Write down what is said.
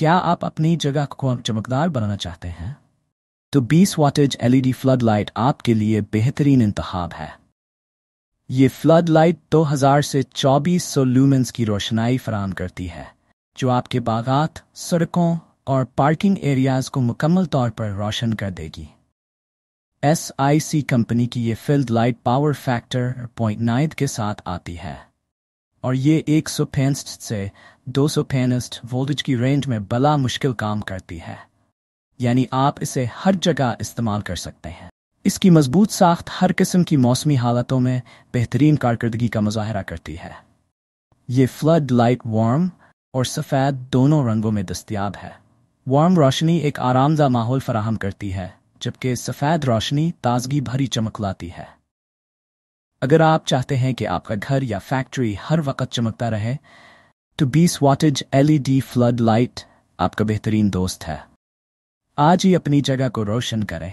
क्या आप अपनी जगह को चमकदार बनाना चाहते हैं तो 20 वाटेज एलईडी फ्लड लाइट आपके लिए बेहतरीन इंतहाब है ये फ्लड लाइट 2000 से 2400 लूमेंस की रोशनाई फराम करती है जो आपके बागात सड़कों और पार्किंग एरियाज को मुकम्मल तौर पर रोशन कर देगी एस कंपनी की ये field light power factor point के साथ आती है और ये एक सौ पेंस्ट से दो सौ पेनस्ट वोल्टेज की रेंज में बला मुश्किल काम करती है यानी आप इसे हर जगह इस्तेमाल कर सकते हैं इसकी मजबूत साख्त हर किस्म की मौसमी हालतों में बेहतरीन कारकर्दगी का मुजाहरा करती है ये फ्लड लाइट वार्म और सफ़ेद दोनों रंगों में दस्तियाब है वार्म रोशनी एक आरामदा माहौल फराहम करती है जबकि सफ़ेद रोशनी ताजगी भरी चमक लाती है अगर आप चाहते हैं कि आपका घर या फैक्ट्री हर वक्त चमकता रहे तो 20 वाटेज एलईडी फ्लड लाइट आपका बेहतरीन दोस्त है आज ही अपनी जगह को रोशन करें